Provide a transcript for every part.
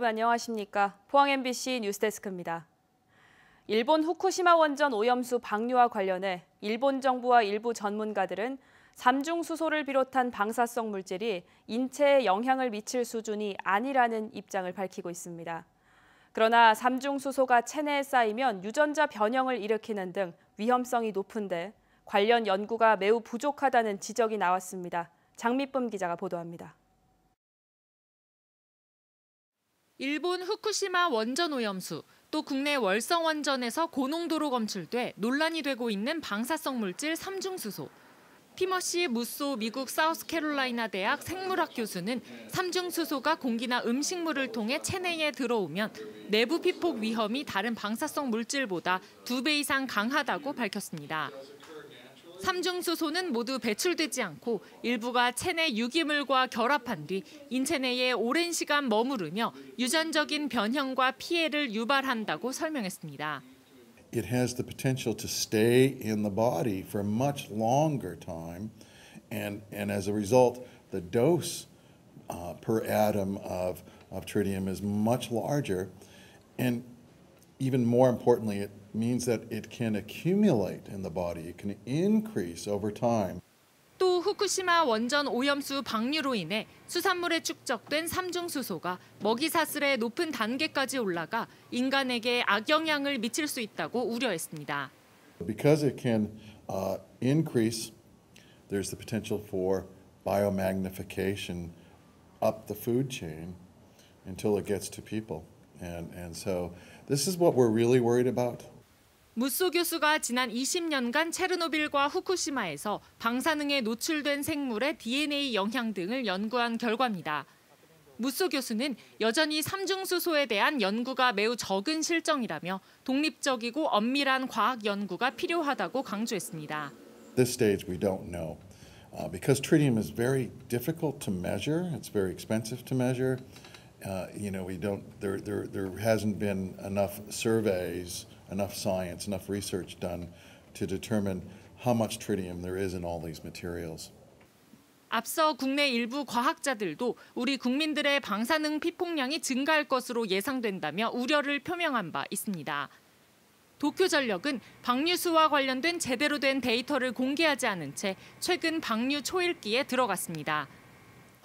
여러분 안녕하십니까? 포항 MBC 뉴스데스크입니다. 일본 후쿠시마 원전 오염수 방류와 관련해 일본 정부와 일부 전문가들은 삼중 수소를 비롯한 방사성 물질이 인체에 영향을 미칠 수준이 아니라는 입장을 밝히고 있습니다. 그러나 삼중 수소가 체내에 쌓이면 유전자 변형을 일으키는 등 위험성이 높은데 관련 연구가 매우 부족하다는 지적이 나왔습니다. 장미쁨 기자가 보도합니다. 일본 후쿠시마 원전 오염수, 또 국내 월성 원전에서 고농도로 검출돼 논란이 되고 있는 방사성 물질 삼중수소. 피머시 무소 미국 사우스캐롤라이나 대학 생물학 교수는 삼중수소가 공기나 음식물을 통해 체내에 들어오면 내부 피폭 위험이 다른 방사성 물질보다 두 배 이상 강하다고 밝혔습니다. 삼중수소는 모두 배출되지 않고 일부가 체내 유기물과 결합한 뒤 인체 내에 오랜 시간 머무르며 유전적인 변형과 피해를 유발한다고 설명했습니다. It has the potential to stay in the body for much longer time and and as a result the dose uh, per atom of of tritium is much larger and even more importantly it means that it can accumulate in the body. It can increase over time. 또 후쿠시마 원전 오염수 방류로 인해 수산물에 축적된 삼중수소가 먹이 사슬의 높은 단계까지 올라가 인간에게 악영향을 미칠 수 있다고 우려했습니다. Because it can uh, increase, there's the potential for biomagnification up the food chain until it gets to people. And, and so this is what we're really worried about. 무쏘 교수가 지난 20년간 체르노빌과 후쿠시마에서 방사능에 노출된 생물의 DNA 영향 등을 연구한 결과입니다. 무쏘 교수는 여전히 삼중수소에 대한 연구가 매우 적은 실정이라며 독립적이고 엄밀한 과학 연구가 필요하다고 강조했습니다. This stage we don't know uh, because tritium is very difficult to measure. It's very expensive to measure. Uh, you know, we don't there there there hasn't been enough surveys. enough science, enough research done to determine how much tritium there is in all these materials. 앞서 국내 일부 과학자들도 우리 국민들의 방사능 피폭량이 증가할 것으로 예상된다며 우려를 표명한 바 있습니다. 도쿄전력은 방류수와 관련된 제대로 된 데이터를 공개하지 않은 채 최근 방류 초읽기에 들어갔습니다.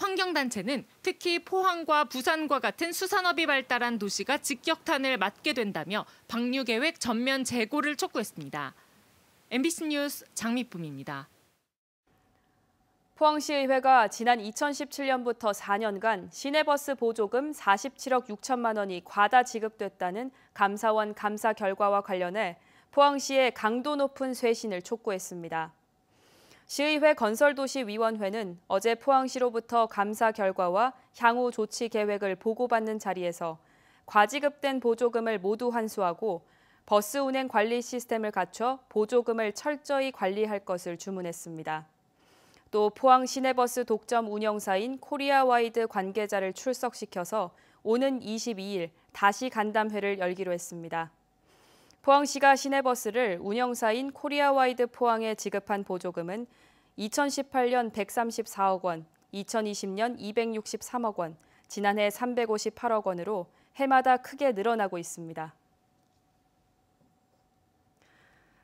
환경단체는 특히 포항과 부산과 같은 수산업이 발달한 도시가 직격탄을 맞게 된다며 방류 계획 전면 재고를 촉구했습니다. MBC 뉴스 장미쁨입니다. 포항시의회가 지난 2017년부터 4년간 시내버스 보조금 47억 6천만 원이 과다 지급됐다는 감사원 감사 결과와 관련해 포항시에 강도 높은 쇄신을 촉구했습니다. 시의회 건설도시위원회는 어제 포항시로부터 감사 결과와 향후 조치 계획을 보고받는 자리에서 과지급된 보조금을 모두 환수하고 버스 운행 관리 시스템을 갖춰 보조금을 철저히 관리할 것을 주문했습니다. 또 포항 시내버스 독점 운영사인 코리아와이드 관계자를 출석시켜서 오는 22일 다시 간담회를 열기로 했습니다. 포항시가 시내버스를 운영사인 코리아와이드 포항에 지급한 보조금은 2018년 134억 원, 2020년 263억 원, 지난해 358억 원으로 해마다 크게 늘어나고 있습니다.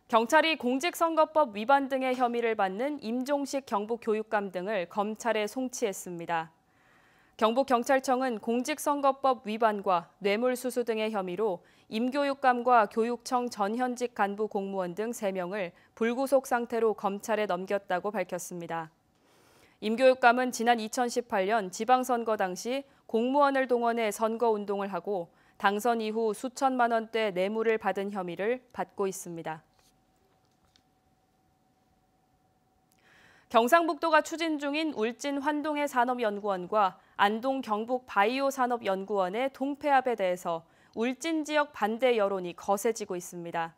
경찰이 공직선거법 위반 등의 혐의를 받는 임종식 경북 교육감 등을 검찰에 송치했습니다. 경북경찰청은 공직선거법 위반과 뇌물수수 등의 혐의로 임교육감과 교육청 전현직 간부 공무원 등 3명을 불구속 상태로 검찰에 넘겼다고 밝혔습니다. 임교육감은 지난 2018년 지방선거 당시 공무원을 동원해 선거운동을 하고 당선 이후 수천만 원대 뇌물을 받은 혐의를 받고 있습니다. 경상북도가 추진 중인 울진 환동해 산업연구원과 안동 경북 바이오 산업 연구원의 동폐합에 대해서 울진 지역 반대 여론이 거세지고 있습니다.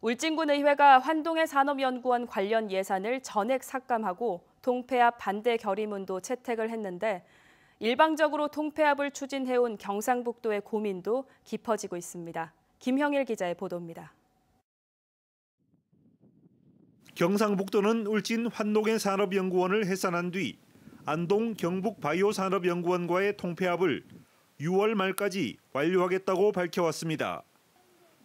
울진군의회가 환동의 산업연구원 관련 예산을 전액 삭감하고 동폐합 반대 결의문도 채택을 했는데 일방적으로 통폐합을 추진해온 경상북도의 고민도 깊어지고 있습니다. 김형일 기자의 보도입니다. 경상북도는 울진 환동의 산업연구원을 해산한 뒤 안동 경북 바이오 산업연구원과의 통폐합을 6월 말까지 완료하겠다고 밝혀왔습니다.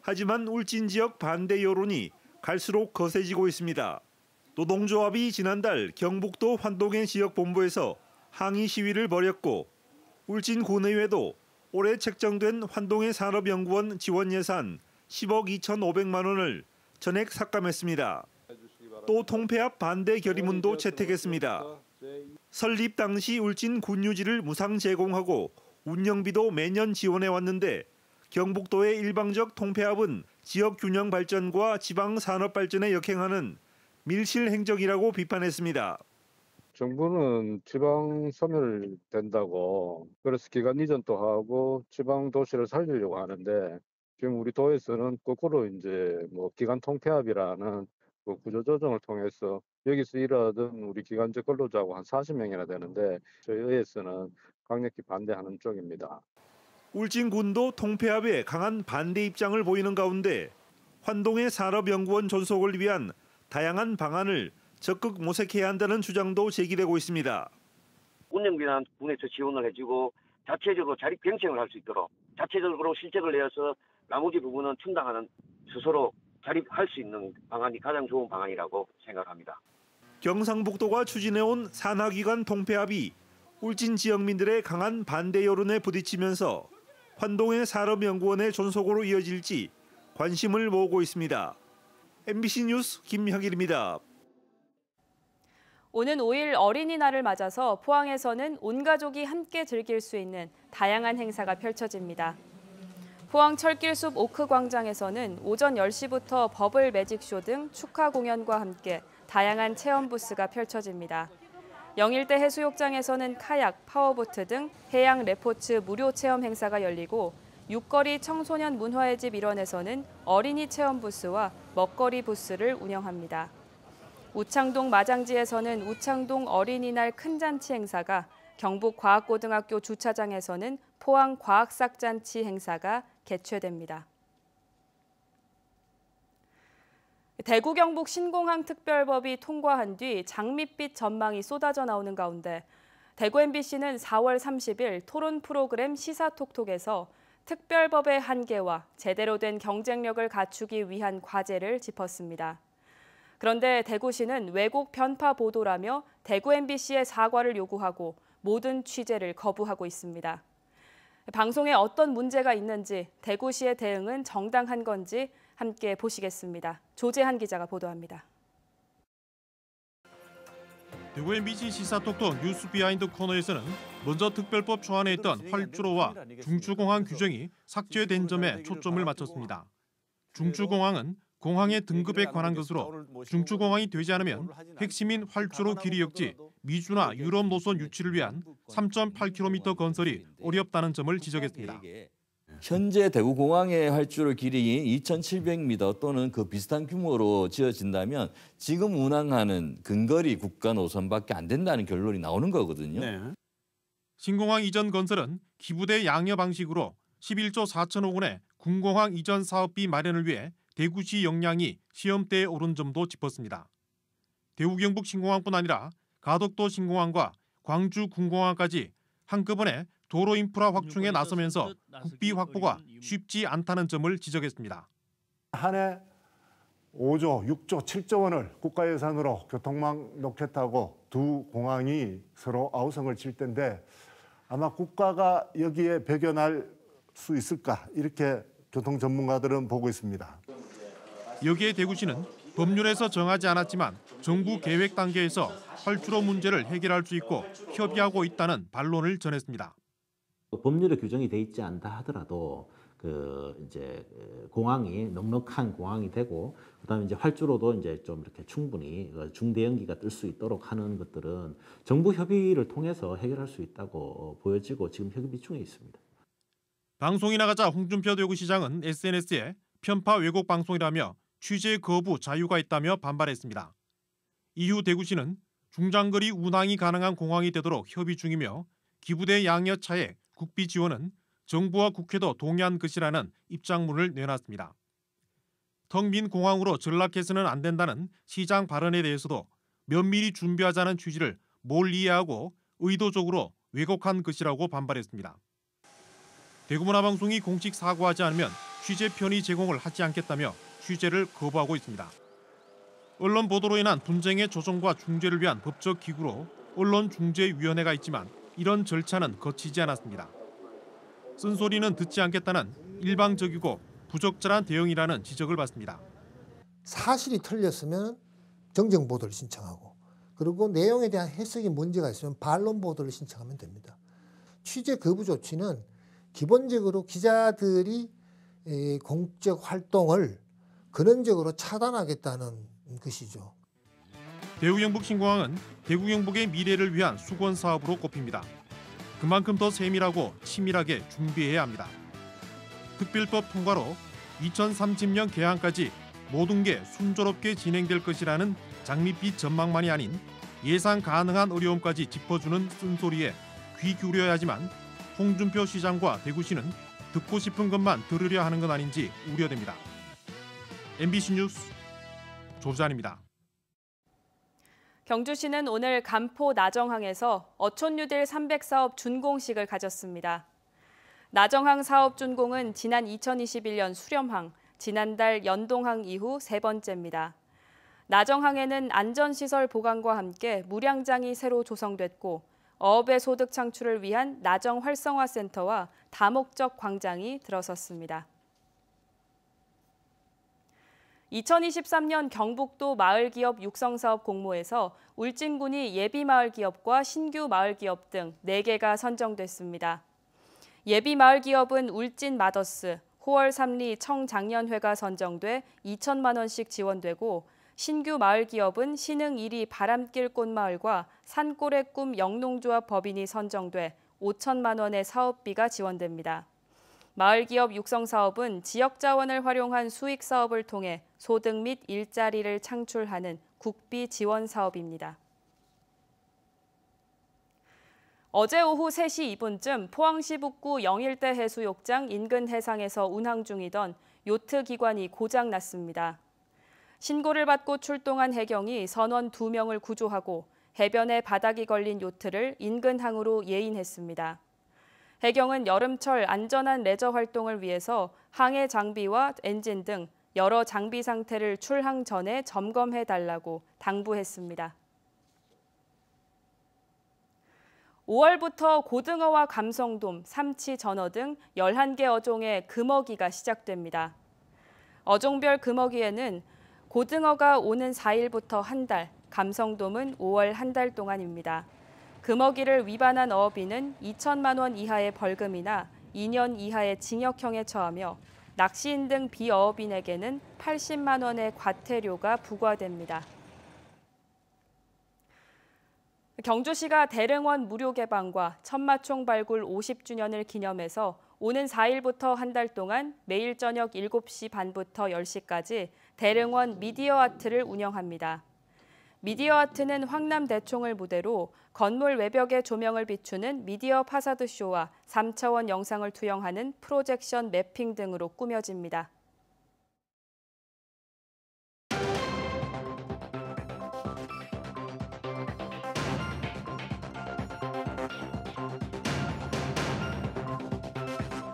하지만 울진 지역 반대 여론이 갈수록 거세지고 있습니다. 노동조합이 지난달 경북도 환동현 지역 본부에서 항의 시위를 벌였고 울진 군의회도 올해 책정된 환동현 산업연구원 지원 예산 10억 2,500만 원을 전액 삭감했습니다. 또 통폐합 반대 결의문도 채택했습니다. 설립 당시 울진 군유지를 무상 제공하고 운영비도 매년 지원해 왔는데 경북도의 일방적 통폐합은 지역 균형 발전과 지방 산업 발전에 역행하는 밀실 행정이라고 비판했습니다. 정부는 지방 섬멸된다고 그래서 기간 이전도 하고 지방 도시를 살리려고 하는데 지금 우리 도에서는 거꾸로 이제 뭐 기간 통폐합이라는 그 구조조정을 통해서 여기서 일하던 우리 기간제 근로자하고 한 40명이나 되는데 저희 의회에서는 강력히 반대하는 쪽입니다. 울진군도 통폐합에 강한 반대 입장을 보이는 가운데 환동의 산업연구원 존속을 위한 다양한 방안을 적극 모색해야 한다는 주장도 제기되고 있습니다. 운영비는 군에서 지원을 해주고 자체적으로 자립 경쟁을 할 수 있도록 자체적으로 실적을 내어서 나머지 부분은 충당하는 스스로 자립할 수 있는 방안이 가장 좋은 방안이라고 생각합니다. 경상북도가 추진해온 산하기관 통폐합이 울진 지역민들의 강한 반대 여론에 부딪히면서 환동의 산업연구원의 존속으로 이어질지 관심을 모으고 있습니다. MBC 뉴스 김형일입니다. 오는 5일 어린이날을 맞아서 포항에서는 온 가족이 함께 즐길 수 있는 다양한 행사가 펼쳐집니다. 포항 철길숲 오크 광장에서는 오전 10시부터 버블 매직쇼 등 축하 공연과 함께 다양한 체험 부스가 펼쳐집니다. 영일대 해수욕장에서는 카약, 파워보트 등 해양 레포츠 무료 체험 행사가 열리고 육거리 청소년 문화의 집 일원에서는 어린이 체험 부스와 먹거리 부스를 운영합니다. 우창동 마장지에서는 우창동 어린이날 큰 잔치 행사가 경북 과학고등학교 주차장에서는 포항 과학삭잔치 행사가 개최됩니다. 대구 경북 신공항 특별법이 통과한 뒤 장밋빛 전망이 쏟아져 나오는 가운데 대구 MBC는 4월 30일 토론 프로그램 시사톡톡에서 특별법의 한계와 제대로 된 경쟁력을 갖추기 위한 과제를 짚었습니다. 그런데 대구시는 외국 변파 보도라며 대구 MBC의 사과를 요구하고 모든 취재를 거부하고 있습니다. 방송에 어떤 문제가 있는지 대구시의 대응은 정당한 건지 함께 보시겠습니다. 조재한 기자가 보도합니다. 대구의 미진 시사 톡톡 뉴스 비하인드 코너에서는 먼저 특별법 초안에 있던 활주로와 중추공항 규정이 삭제된 점에 초점을 맞췄습니다. 중추공항은 공항의 등급에 관한 것으로 중추공항이 되지 않으면 핵심인 활주로 길이 역지 미주나 유럽 노선 유치를 위한 3.8km 건설이 어렵다는 점을 지적했습니다. 예. 현재 대구공항의 활주로 길이 2,700m 또는 그 비슷한 규모로 지어진다면 지금 운항하는 근거리 국가 노선밖에 안 된다는 결론이 나오는 거거든요. 네. 신공항 이전 건설은 기부대 양여 방식으로 11조 4천억 원의 군공항 이전 사업비 마련을 위해 대구시 역량이 시험대에 오른 점도 짚었습니다. 대구 경북 신공항뿐 아니라 가덕도 신공항과 광주 군공항까지 한꺼번에 도로 인프라 확충에 나서면서 국비 확보가 쉽지 않다는 점을 지적했습니다. 한해 5조, 6조, 7조 원을 국가 예산으로 교통망 넣겠다고 두 공항이 서로 아우성을 칠 텐데 아마 국가가 여기에 배견할 수 있을까 이렇게 교통 전문가들은 보고 있습니다. 여기에 대구시는 법률에서 정하지 않았지만 정부 계획 단계에서 활주로 문제를 해결할 수 있고 협의하고 있다는 반론을 전했습니다. 법률에 규정이 돼 있지 않다 하더라도 그 이제 공항이 넉넉한 공항이 되고 그다음에 이제 활주로도 이제 좀 이렇게 충분히 그 중대형기가 뜰 수 있도록 하는 것들은 정부 협의를 통해서 해결할 수 있다고 보여지고 지금 협의 중에 있습니다. 방송이 나가자 홍준표 대구시장은 SNS에 편파 왜곡 방송이라며 취재 거부 자유가 있다며 반발했습니다. 이후 대구시는 중장거리 운항이 가능한 공항이 되도록 협의 중이며 기부대 양여차에 국비 지원은 정부와 국회도 동의한 것이라는 입장문을 내놨습니다. 텅 빈 공항으로 전락해서는 안 된다는 시장 발언에 대해서도 면밀히 준비하자는 취지를 몰 이해하고 의도적으로 왜곡한 것이라고 반발했습니다. 대구문화방송이 공식 사과하지 않으면 취재 편의 제공을 하지 않겠다며 규제를 거부하고 있습니다. 언론 보도로 인한 분쟁의 조정과 중재를 위한 법적 기구로 언론중재위원회가 있지만 이런 절차는 거치지 않았습니다. 쓴소리는 듣지 않겠다는 일방적이고 부적절한 대응이라는 지적을 받습니다. 사실이 틀렸으면 정정 보도를 신청하고 그리고 내용에 대한 해석이 문제가 있으면 반론 보도를 신청하면 됩니다. 취재 거부 조치는 기본적으로 기자들이 공적 활동을 근원적으로 차단하겠다는 것이죠. 대구경북신공항은 대구경북의 미래를 위한 수건 사업으로 꼽힙니다. 그만큼 더 세밀하고 치밀하게 준비해야 합니다. 특별법 통과로 2030년 개항까지 모든 게 순조롭게 진행될 것이라는 장밋빛 전망만이 아닌 예상 가능한 어려움까지 짚어주는 쓴소리에 귀 기울여야지만 홍준표 시장과 대구시는 듣고 싶은 것만 들으려 하는 건 아닌지 우려됩니다. MBC 뉴스 조수잔입니다. 경주시는 오늘 간포 나정항에서 어촌뉴딜 300 사업 준공식을 가졌습니다. 나정항 사업 준공은 지난 2021년 수렴항, 지난달 연동항 이후 세 번째입니다. 나정항에는 안전시설 보강과 함께 무량장이 새로 조성됐고 어업의 소득 창출을 위한 나정 활성화센터와 다목적 광장이 들어섰습니다. 2023년 경북도 마을기업 육성사업 공모에서 울진군이 예비마을기업과 신규마을기업 등 4개가 선정됐습니다. 예비마을기업은 울진 마더스, 호월 삼리 청장년회가 선정돼 2천만 원씩 지원되고 신규 마을기업은 신흥 1위 바람길 꽃마을과 산골의 꿈 영농조합 법인이 선정돼 5천만 원의 사업비가 지원됩니다. 마을 기업 육성 사업은 지역 자원을 활용한 수익 사업을 통해 소득 및 일자리를 창출하는 국비 지원 사업입니다. 어제 오후 3시 2분쯤 포항시 북구 영일대 해수욕장 인근 해상에서 운항 중이던 요트 기관이 고장났습니다. 신고를 받고 출동한 해경이 선원 2명을 구조하고 해변에 바닥이 걸린 요트를 인근 항으로 예인했습니다. 해경은 여름철 안전한 레저 활동을 위해서 항해 장비와 엔진 등 여러 장비 상태를 출항 전에 점검해 달라고 당부했습니다. 5월부터 고등어와 감성돔, 삼치, 전어 등 11개 어종의 금어기가 시작됩니다. 어종별 금어기에는 고등어가 오는 4일부터 한 달, 감성돔은 5월 한 달 동안입니다. 금어기를 위반한 어업인은 2천만 원 이하의 벌금이나 2년 이하의 징역형에 처하며 낚시인 등 비어업인에게는 80만 원의 과태료가 부과됩니다. 경주시가 대릉원 무료 개방과 천마총 발굴 50주년을 기념해서 오는 4일부터 한 달 동안 매일 저녁 7시 반부터 10시까지 대릉원 미디어 아트를 운영합니다. 미디어 아트는 황남 대총을 무대로 건물 외벽의 조명을 비추는 미디어 파사드 쇼와 3차원 영상을 투영하는 프로젝션 매핑 등으로 꾸며집니다.